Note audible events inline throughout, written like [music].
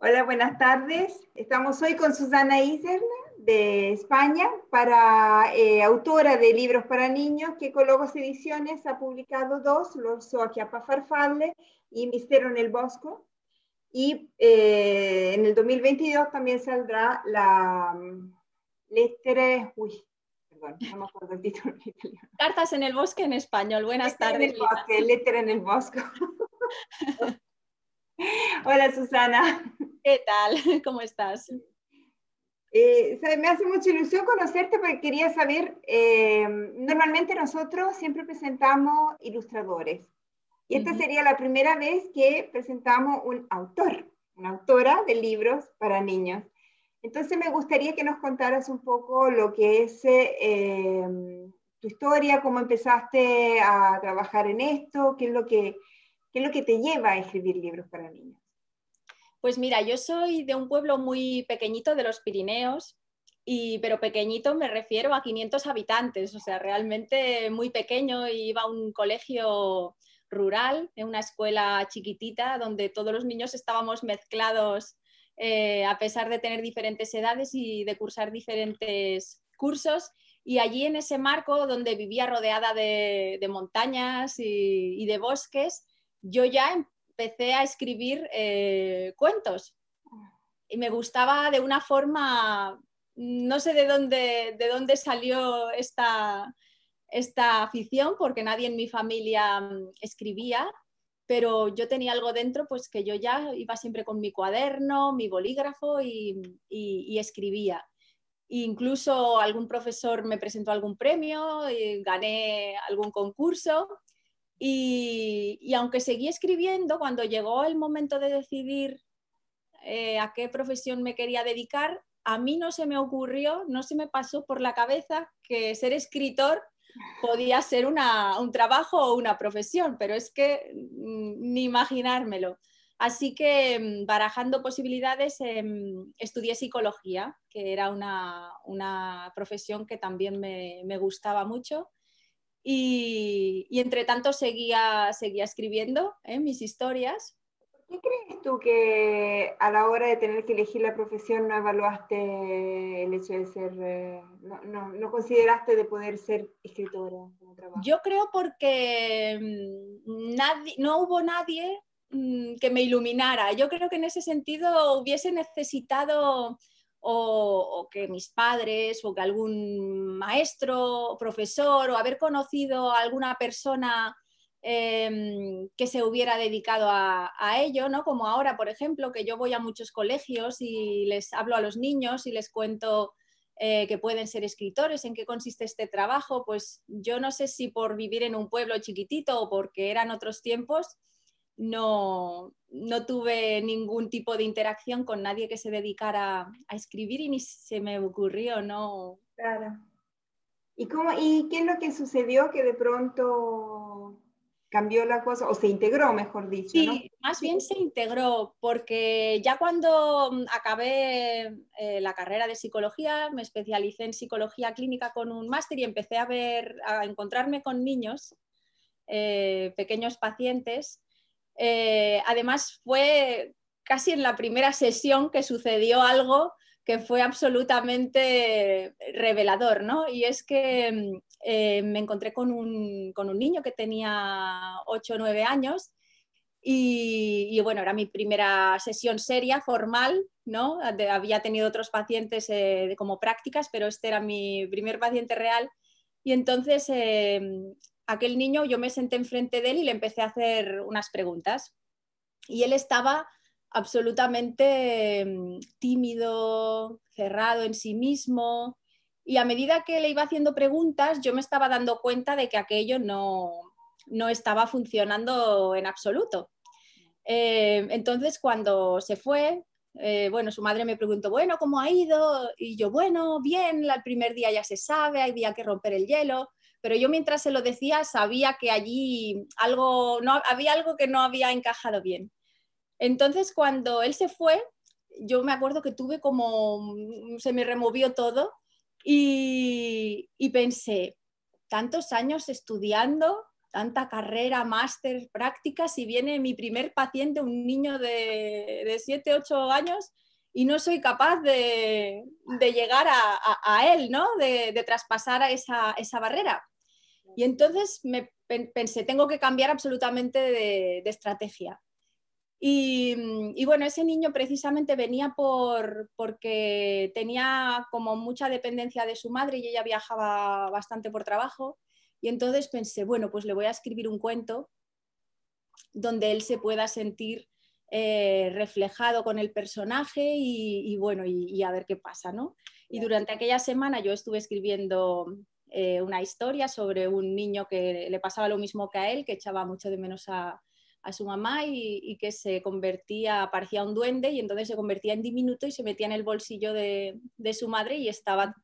Hola, buenas tardes. Estamos hoy con Susana Iserna de España, para, eh, autora de libros para niños que Logos Ediciones ha publicado dos, Los para Farfalle y Misterio en el Bosco. Y eh, en el 2022 también saldrá la mm, letra... Uy, perdón, no me acuerdo el título. Cartas en el bosque en español. Buenas tardes. Letra en el bosque. [laughs] [laughs] Hola Susana. ¿Qué tal? [laughs] ¿Cómo estás? Eh, me hace mucha ilusión conocerte porque quería saber, eh, normalmente nosotros siempre presentamos ilustradores y esta sería la primera vez que presentamos un autor, una autora de libros para niños. Entonces me gustaría que nos contaras un poco lo que es eh, tu historia, cómo empezaste a trabajar en esto, qué es lo que ¿Qué es lo que te lleva a escribir libros para niños? Pues mira, yo soy de un pueblo muy pequeñito de los Pirineos, y, pero pequeñito me refiero a 500 habitantes, o sea, realmente muy pequeño. Iba a un colegio rural, en una escuela chiquitita, donde todos los niños estábamos mezclados eh, a pesar de tener diferentes edades y de cursar diferentes cursos. Y allí en ese marco, donde vivía rodeada de, montañas y, de bosques, yo ya empecé a escribir eh, cuentos y me gustaba de una forma, no sé de dónde, de dónde salió esta, afición, porque nadie en mi familia mm, escribía, pero yo tenía algo dentro, pues que yo ya iba siempre con mi cuaderno, mi bolígrafo y, escribía. incluso algún profesor me presentó algún premio, y gané algún concurso y, aunque seguí escribiendo, cuando llegó el momento de decidir eh, a qué profesión me quería dedicar, a mí no se me ocurrió, no se me pasó por la cabeza que ser escritor podía ser un trabajo o una profesión, pero es que mm, ni imaginármelo. Así que mm, barajando posibilidades, em, estudié psicología, que era una, profesión que también me, gustaba mucho. Y, entre tanto seguía, seguía escribiendo ¿eh? mis historias. ¿Por ¿Qué crees tú que a la hora de tener que elegir la profesión no evaluaste el hecho de ser, eh, no, no, consideraste de poder ser escritora Yo creo porque mm, nadie, no hubo nadie mm, que me iluminara. Yo creo que en ese sentido hubiese necesitado o, que mis padres o que algún maestro, profesor o haber conocido alguna persona em, que se hubiera dedicado a, ello, ¿no? Como ahora, por ejemplo, que yo voy a muchos colegios y les hablo a los niños y les cuento eh, que pueden ser escritores, en qué consiste este trabajo, pues yo no sé si por vivir en un pueblo chiquitito o porque eran otros tiempos, no, no tuve ningún tipo de interacción con nadie que se dedicara a escribir y ni se me ocurrió, ¿no? Claro. ¿Y, cómo, ¿Y qué es lo que sucedió que de pronto cambió la cosa o se integró, mejor dicho? Sí, más bien se integró porque ya cuando mm, acabé eh, la carrera de psicología, me especialicé en psicología clínica con un máster y empecé a ver, a encontrarme con niños, eh, pequeños pacientes eh, además, fue casi en la primera sesión que sucedió algo que fue absolutamente revelador, ¿no? Y es que mm, eh, me encontré con un, niño que tenía 8 o 9 años y, bueno, era mi primera sesión seria, formal, ¿no? Había tenido otros pacientes eh, como prácticas, pero este era mi primer paciente real. Y entonces aquel niño yo me senté enfrente de él y le empecé a hacer unas preguntas. Y él estaba absolutamente mm, tímido, cerrado en sí mismo. Y a medida que le iba haciendo preguntas, yo me estaba dando cuenta de que aquello no, no estaba funcionando en absoluto. Eh, entonces, cuando se fue, eh, bueno, su madre me preguntó, bueno, ¿cómo ha ido? Y yo, bueno, bien, el primer día ya se sabe, hay día que romper el hielo pero yo mientras se lo decía sabía que allí algo, no, había algo que no había encajado bien. Entonces cuando él se fue, yo me acuerdo que tuve como, se me removió todo y, pensé, tantos años estudiando, tanta carrera, máster, prácticas, y viene mi primer paciente, un niño de, de 7, 8 años, y no soy capaz de, llegar a, él, ¿no? De, traspasar esa, barrera. Y entonces me pensé, tengo que cambiar absolutamente de, estrategia. Y, bueno, ese niño precisamente venía por, porque tenía como mucha dependencia de su madre y ella viajaba bastante por trabajo. Y entonces pensé, bueno, pues le voy a escribir un cuento donde él se pueda sentir eh, reflejado con el personaje y, bueno, y, a ver qué pasa, ¿no? Y durante aquella semana yo estuve escribiendo eh, una historia sobre un niño que le pasaba lo mismo que a él, que echaba mucho de menos a, su mamá y, que se convertía, parecía un duende y entonces se convertía en diminuto y se metía en el bolsillo de, de su madre y estaba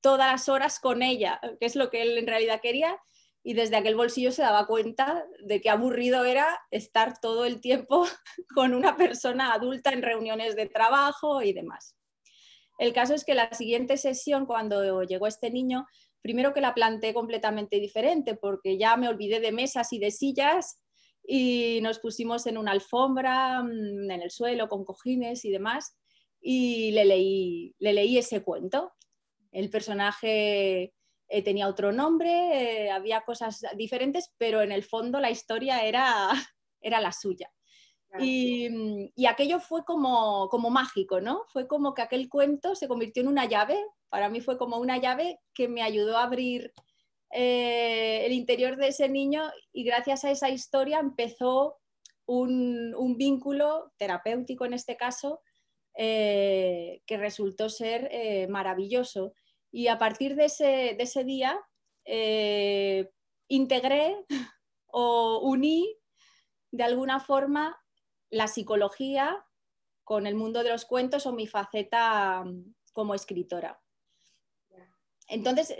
todas las horas con ella, que es lo que él en realidad quería, y desde aquel bolsillo se daba cuenta de que aburrido era estar todo el tiempo [laughs] con una persona adulta en reuniones de trabajo y demás. El caso es que la siguiente sesión, cuando llegó este niño, primero que la planteé completamente diferente, porque ya me olvidé de mesas y de sillas y nos pusimos en una alfombra, mm, en el suelo, con cojines y demás, y le leí, le leí ese cuento. El personaje eh, tenía otro nombre, eh, había cosas diferentes, pero en el fondo la historia era, [laughs] era la suya. Mm, y, aquello fue como, como mágico, ¿no? Fue como que aquel cuento se convirtió en una llave, para mí fue como una llave que me ayudó a abrir eh, el interior de ese niño y gracias a esa historia empezó un, vínculo terapéutico en este caso que resultó ser maravilloso. Y a partir de ese, día eh, integré [laughs] o uní de alguna forma la psicología con el mundo de los cuentos o mi faceta mm, como escritora. Entonces...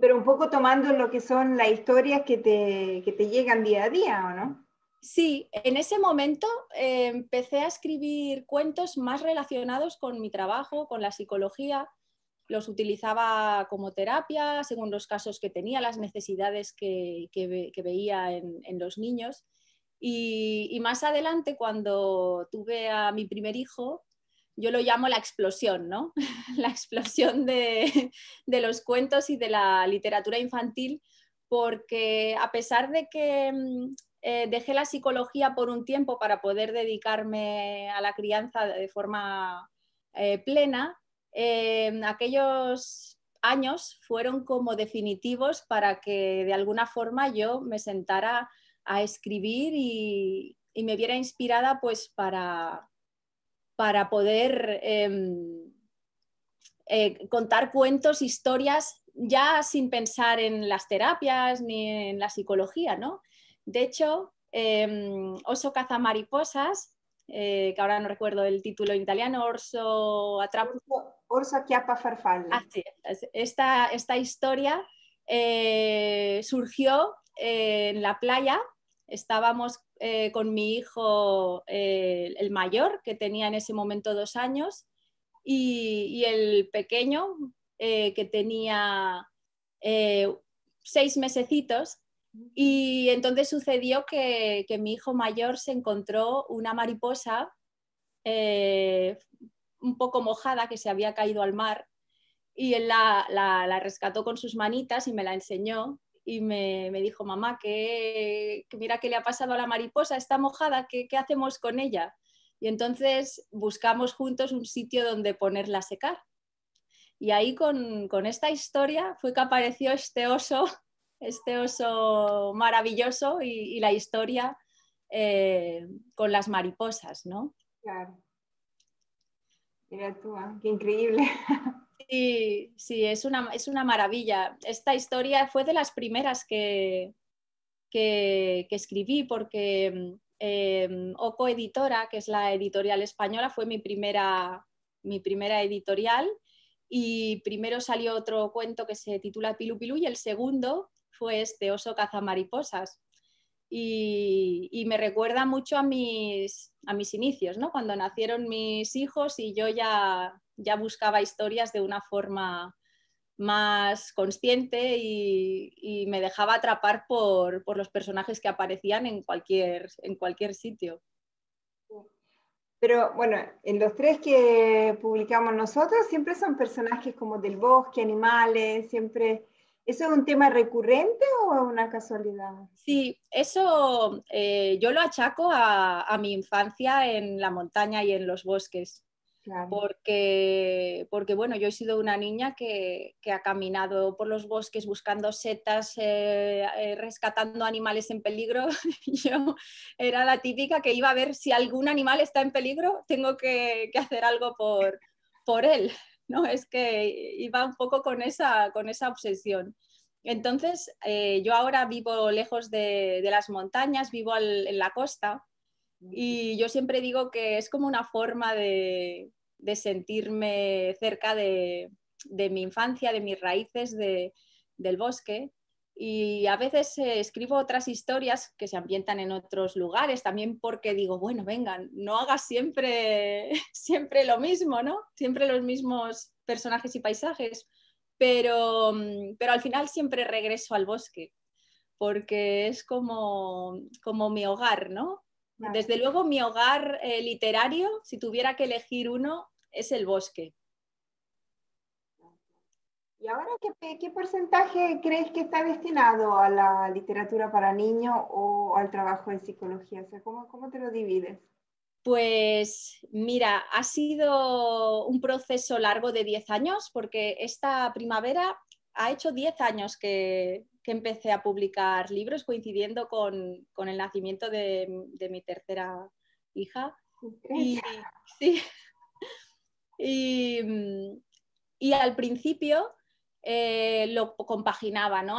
Pero un poco tomando lo que son las historias que te, llegan día a día, ¿o no? Sí, en ese momento eh, empecé a escribir cuentos más relacionados con mi trabajo, con la psicología, los utilizaba como terapia según los casos que tenía, las necesidades que, veía en, los niños. Y, más adelante, cuando tuve a mi primer hijo, yo lo llamo la explosión, ¿no? [laughs] la explosión de, los cuentos y de la literatura infantil, porque a pesar de que mm, eh, dejé la psicología por un tiempo para poder dedicarme a la crianza de forma eh, plena, Em, aquellos años fueron como definitivos para que de alguna forma yo me sentara a escribir y, me viera inspirada pues para, poder em, eh, contar cuentos, historias, ya sin pensar en las terapias ni en la psicología, ¿no? De hecho, em, Oso Caza Mariposas eh, que ahora no recuerdo el título en italiano, Orso a Orso, Orso Chiappa Farfalle. ah Esta, historia eh, surgió eh, en la playa. Estábamos con mi hijo, el mayor, que tenía en ese momento dos años, y, y el pequeño, que tenía seis mesecitos, y entonces sucedió que, mi hijo mayor se encontró una mariposa eh, un poco mojada que se había caído al mar y él la, rescató con sus manitas y me la enseñó y me, dijo, mamá, que, que, mira qué le ha pasado a la mariposa, está mojada, ¿qué, ¿qué hacemos con ella? Y entonces buscamos juntos un sitio donde ponerla a secar. Y ahí con, con, esta historia fue que apareció este oso este oso maravilloso y, la historia eh, con las mariposas, ¿no? Claro. Mira tú, ah, qué increíble. [laughs] Sí, sí, es una, maravilla. Esta historia fue de las primeras que, que, escribí porque em, Oco Editora, que es la editorial española, fue mi primera, mi primera editorial y primero salió otro cuento que se titula Pilupilú y el segundo fue este oso cazamariposas. Y, y me recuerda mucho a mis, a mis inicios, ¿no? cuando nacieron mis hijos y yo ya, ya buscaba historias de una forma más consciente y, me dejaba atrapar por, por, los personajes que aparecían en cualquier, en cualquier sitio. Pero bueno, en los tres que publicamos nosotros siempre son personajes como del bosque, animales, siempre ¿Eso es un tema recurrente o una casualidad? Sí, eso eh, yo lo achaco a, mi infancia en la montaña y en los bosques. Porque, porque, bueno, yo he sido una niña que, ha caminado por los bosques buscando setas, eh, eh, rescatando animales en peligro. [laughs] yo era la típica que iba a ver si algún animal está en peligro, tengo que, hacer algo por, por él. ¿no? Es que iba un poco con esa, obsesión. Entonces, eh, yo ahora vivo lejos de, las montañas, vivo en la costa y yo siempre digo que es como una forma de, sentirme cerca de, mi infancia, de mis raíces, del bosque y a veces eh, escribo otras historias que se ambientan en otros lugares, también porque digo, bueno, vengan, no hagas siempre, [laughs] siempre lo mismo, ¿no? Siempre los mismos personajes y paisajes, pero, mm, pero al final siempre regreso al bosque, porque es como, como mi hogar, ¿no? Desde luego mi hogar eh, literario, si tuviera que elegir uno, es el bosque. ¿Y ahora qué, porcentaje crees que está destinado a la literatura para niños o al trabajo en psicología? O ¿cómo, te lo divides? Pues mira, ha sido un proceso largo de 10 años porque esta primavera ha hecho 10 años que, empecé a publicar libros coincidiendo con, el nacimiento de, mi tercera hija. Y, sí. [laughs] y al principio eh, lo compaginaba, ¿no?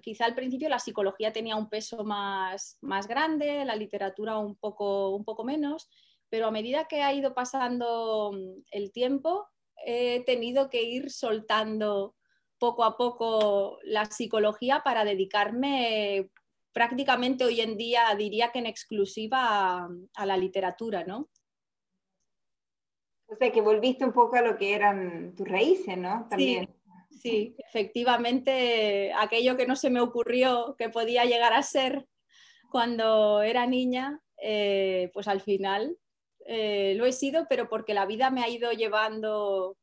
quizá al principio la psicología tenía un peso más, más grande, la literatura un poco, un poco menos, pero a medida que ha ido pasando mm, el tiempo, he tenido que ir soltando poco a poco la psicología para dedicarme prácticamente hoy en día, diría que en exclusiva, a, la literatura, ¿no? O sea, que volviste un poco a lo que eran tus raíces, ¿no? También sí, efectivamente, aquello que no se me ocurrió que podía llegar a ser cuando era niña, eh, pues al final eh, lo he sido, pero porque la vida me ha ido llevando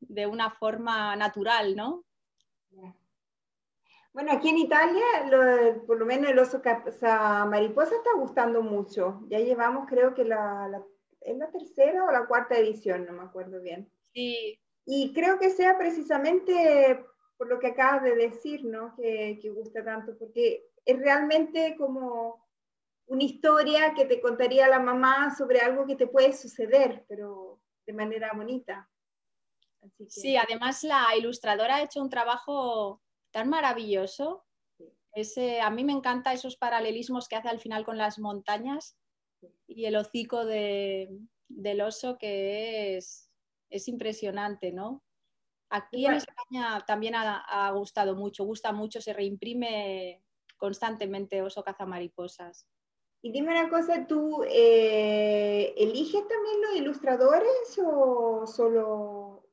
de una forma natural, ¿no? Bueno, aquí en Italia, por lo menos el oso mariposa está gustando mucho. Ya llevamos, creo que la, la, es la tercera o la cuarta edición, no me acuerdo bien. Sí, y creo que sea precisamente por lo que acabas de decir, ¿no? Que, gusta tanto, porque es realmente como una historia que te contaría la mamá sobre algo que te puede suceder, pero de manera bonita. Así Sí, además la ilustradora ha hecho un trabajo tan maravilloso. Ese, a mí me encanta esos paralelismos que hace al final con las montañas y el hocico del oso que es es impresionante, ¿no? Aquí en España también ha, gustado mucho, gusta mucho, se reimprime constantemente Oso Cazamariposas. Mariposas. Y dime una cosa, ¿tú eh, eliges también los ilustradores o solo...?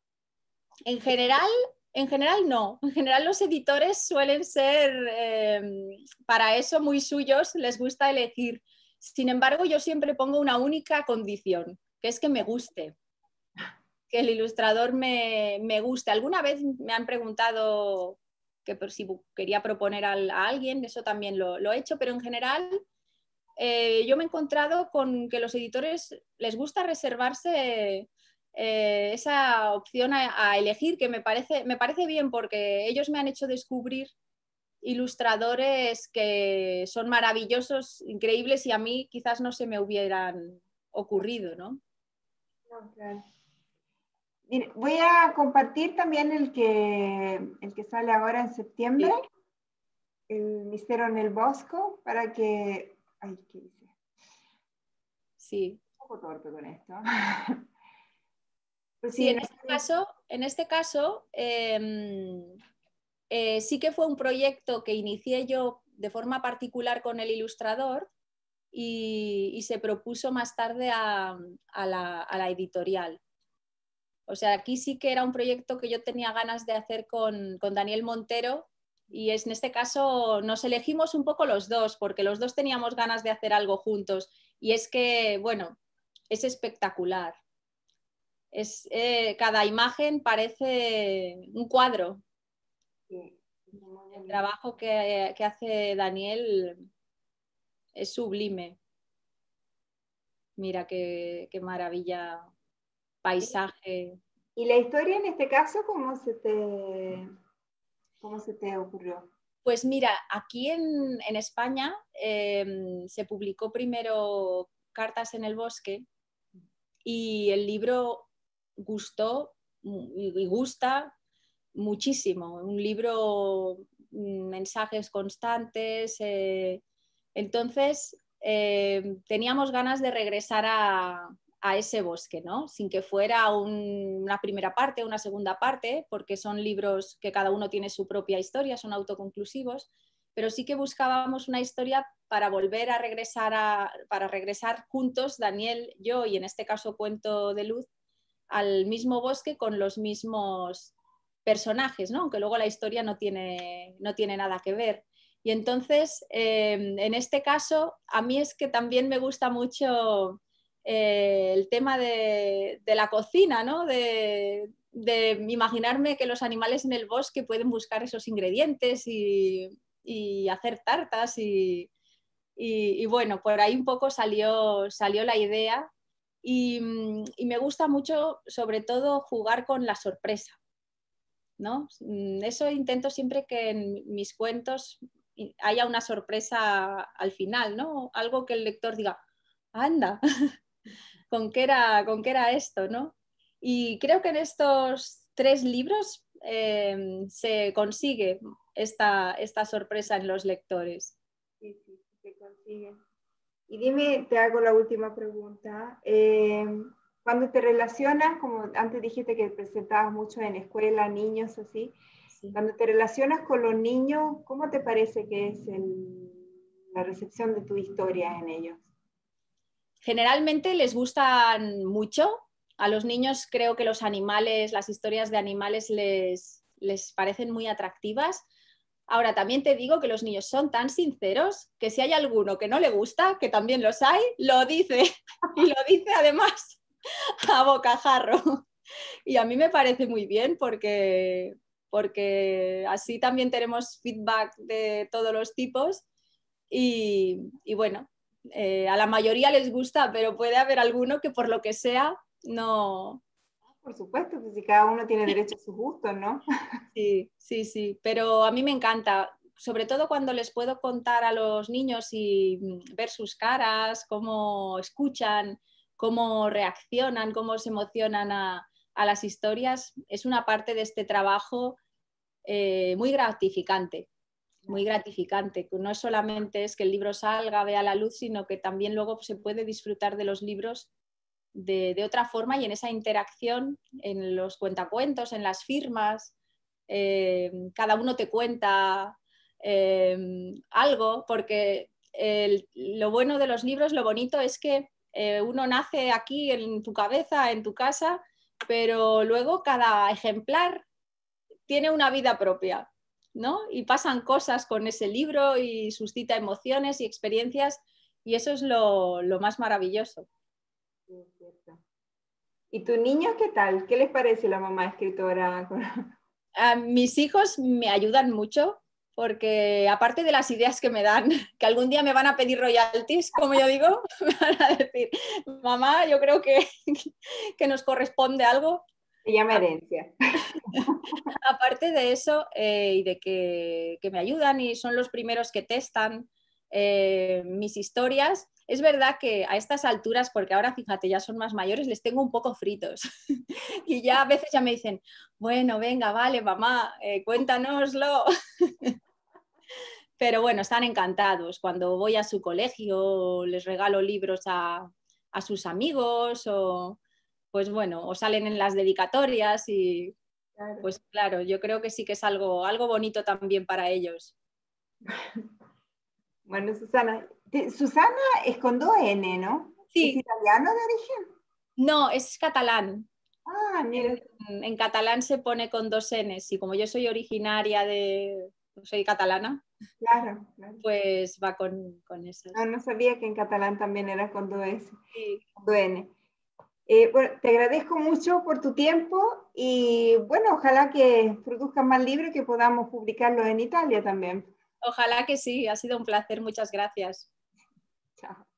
En general, en general no. En general los editores suelen ser em, para eso muy suyos, les gusta elegir. Sin embargo, yo siempre pongo una única condición, que es que me guste que el ilustrador me, me guste. Alguna vez me han preguntado que por si quería proponer a, alguien, eso también lo, he hecho, pero en general eh, yo me he encontrado con que los editores les gusta reservarse eh, esa opción a, elegir, que me parece, me parece bien porque ellos me han hecho descubrir ilustradores que son maravillosos, increíbles y a mí quizás no se me hubieran ocurrido, ¿no? Voy a compartir también el que, sale ahora en septiembre, el mistero en el Bosco, para que... Ay, ¿qué dice? Sí. Un poco torpe con esto. sí, pues en este caso, en este caso em, eh, sí que fue un proyecto que inicié yo de forma particular con el ilustrador y, se propuso más tarde a la editorial. O sea, aquí sí que era un proyecto que yo tenía ganas de hacer con, Daniel Montero y es, en este caso nos elegimos un poco los dos, porque los dos teníamos ganas de hacer algo juntos. Y es que, bueno, es espectacular. Es, eh, cada imagen parece un cuadro. El trabajo que, hace Daniel es sublime. Mira qué maravilla paisaje. ¿Y la historia en este caso cómo se te, se te ocurrió? Pues mira, aquí en, en España em, se publicó primero Cartas en el Bosque y el libro gustó y gusta muchísimo. Un libro, mm, mensajes constantes. Eh, entonces, em, teníamos ganas de regresar a, a ese bosque, ¿no? Sin que fuera una primera parte, una segunda parte, porque son libros que cada uno tiene su propia historia, son autoconclusivos, pero sí que buscábamos una historia para volver a regresar, para regresar juntos, Daniel, yo y en este caso Cuento de Luz, al mismo bosque con los mismos personajes, ¿no? aunque luego la historia no tiene, no tiene nada que ver. Y entonces, eh, en este caso, a mí es que también me gusta mucho eh, el tema de, la cocina, ¿no? De, imaginarme que los animales en el bosque pueden buscar esos ingredientes y, hacer tartas y, bueno, por ahí un poco salió, salió la idea y, mm, me gusta mucho sobre todo jugar con la sorpresa. ¿no? Mm, eso intento siempre que en mis cuentos haya una sorpresa al final, ¿no? Algo que el lector diga, anda, [laughs] con qué era, con qué era esto, ¿no? Y creo que en estos tres libros eh, se consigue esta, sorpresa en los lectores. Sí, sí, se consigue. Y dime, te hago la última pregunta. Eh, cuando te relacionas, como antes dijiste que presentabas mucho en escuela, niños, así, cuando te relacionas con los niños, ¿cómo te parece que es la recepción de tu historia en ellos? Generalmente les gustan mucho. A los niños creo que los animales, las historias de animales les, parecen muy atractivas. Ahora, también te digo que los niños son tan sinceros que si hay alguno que no le gusta, que también los hay, lo dice. [laughs] Y lo dice además a bocajarro. Y a mí me parece muy bien porque, porque así también tenemos feedback de todos los tipos. y bueno, eh, a la mayoría les gusta, pero puede haber alguno que por lo que sea no. Por supuesto, pues, si cada uno tiene derecho a sus gustos, ¿no? [laughs] Sí, sí, sí, pero a mí me encanta, sobre todo cuando les puedo contar a los niños y mm, ver sus caras, cómo escuchan, cómo reaccionan, cómo se emocionan a, las historias, es una parte de este trabajo eh, muy gratificante muy gratificante, que no solamente es que el libro salga, vea la luz, sino que también luego se puede disfrutar de los libros de, otra forma y en esa interacción, en los cuentacuentos, en las firmas, eh, cada uno te cuenta eh, algo, porque lo bueno de los libros, lo bonito es que eh, uno nace aquí en tu cabeza, en tu casa, pero luego cada ejemplar tiene una vida propia ¿no? Y pasan cosas con ese libro y suscita emociones y experiencias y eso es lo, más maravilloso. ¿Y tu niño qué tal? ¿Qué les parece la mamá escritora? A mis hijos me ayudan mucho porque aparte de las ideas que me dan, [laughs] que algún día me van a pedir royalties, como yo digo, [laughs] me van a decir, mamá, yo creo que, [laughs] que nos corresponde algo, ya me herencia. [laughs] Aparte de eso eh, y de que, me ayudan y son los primeros que testan eh, mis historias, es verdad que a estas alturas, porque ahora fíjate, ya son más mayores, les tengo un poco fritos. [laughs] y ya a veces ya me dicen, bueno, venga, vale, mamá, eh, cuéntanoslo. [laughs] Pero bueno, están encantados. Cuando voy a su colegio, les regalo libros a sus amigos o pues bueno, o salen en las dedicatorias y pues claro, yo creo que sí que es algo, algo bonito también para ellos. [laughs] Bueno, Susana, Susana es con dos N, ¿no? Sí. ¿Es italiano de origen? No, es catalán. Ah, mira. En, catalán se pone con dos N, y como yo soy originaria de, soy catalana, claro, pues va con, con eso. No, no sabía que en catalán también era con dos S, sí. con eh, te agradezco mucho por tu tiempo y bueno, ojalá que produzcas más libros y que podamos publicarlos en Italia también. Ojalá que sí, ha sido un placer, muchas gracias. Chao.